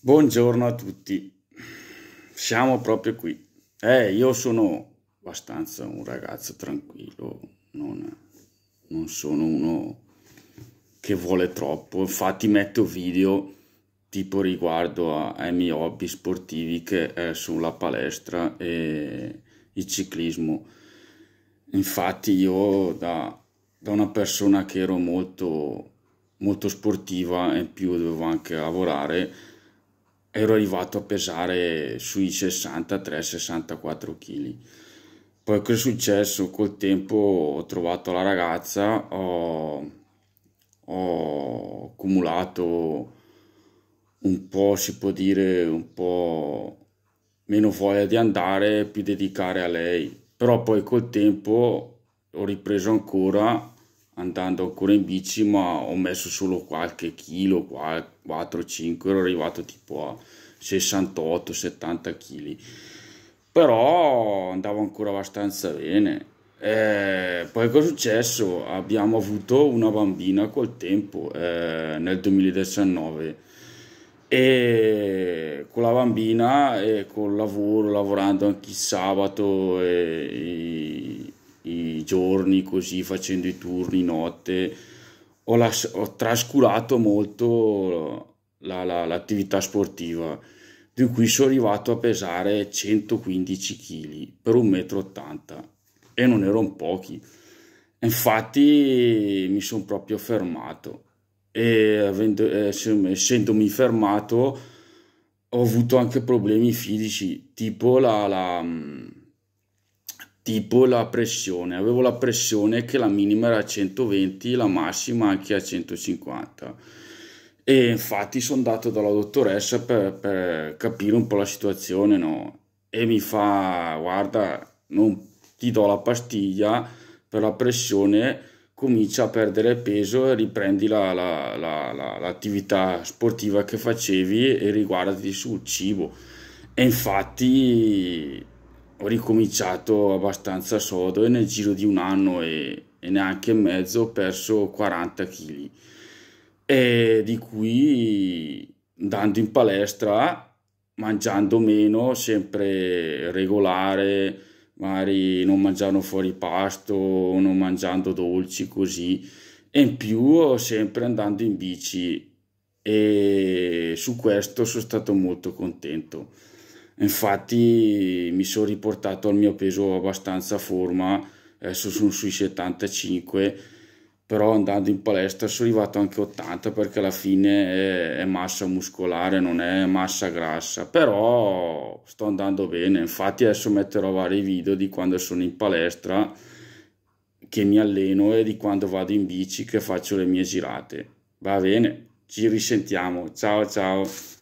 Buongiorno a tutti, siamo proprio qui. Eh, io sono abbastanza un ragazzo tranquillo, non, non sono uno che vuole troppo, infatti metto video tipo riguardo a, ai miei hobby sportivi che è eh, sulla palestra e il ciclismo. Infatti io da, da una persona che ero molto, molto sportiva e in più dovevo anche lavorare, ero arrivato a pesare sui 63-64 kg. Poi che è successo? Col tempo ho trovato la ragazza, ho, ho accumulato un po', si può dire, un po' meno voglia di andare, più dedicare a lei. Però poi col tempo ho ripreso ancora andando ancora in bici ma ho messo solo qualche chilo 4-5 ero arrivato tipo a 68-70 kg però andavo ancora abbastanza bene eh, poi cosa è successo? Abbiamo avuto una bambina col tempo eh, nel 2019 e con la bambina e col lavoro, lavorando anche il sabato e, e i giorni così facendo i turni notte ho, las- ho trascurato molto la, la, l'attività sportiva di cui sono arrivato a pesare 115 kg per 1,80 m e non erano pochi infatti mi sono proprio fermato e avendo, eh, essendomi fermato ho avuto anche problemi fisici tipo la, la tipo la pressione avevo la pressione che la minima era a 120 la massima anche a 150 e infatti sono andato dalla dottoressa per, per capire un po' la situazione no? e mi fa guarda non ti do la pastiglia per la pressione comincia a perdere peso e riprendi la, la, la, l'attività sportiva che facevi e riguardati sul cibo e infatti ho ricominciato abbastanza sodo e nel giro di un anno e, e neanche mezzo ho perso 40 kg e di cui andando in palestra mangiando meno sempre regolare magari non mangiando fuori pasto non mangiando dolci così e in più sempre andando in bici e su questo sono stato molto contento infatti mi sono riportato al mio peso abbastanza forma, adesso sono sui 75, però andando in palestra sono arrivato anche 80 perché alla fine è, massa muscolare, non è massa grassa, però sto andando bene, infatti adesso metterò vari video di quando sono in palestra che mi alleno e di quando vado in bici che faccio le mie girate. Va bene, ci risentiamo. Ciao ciao.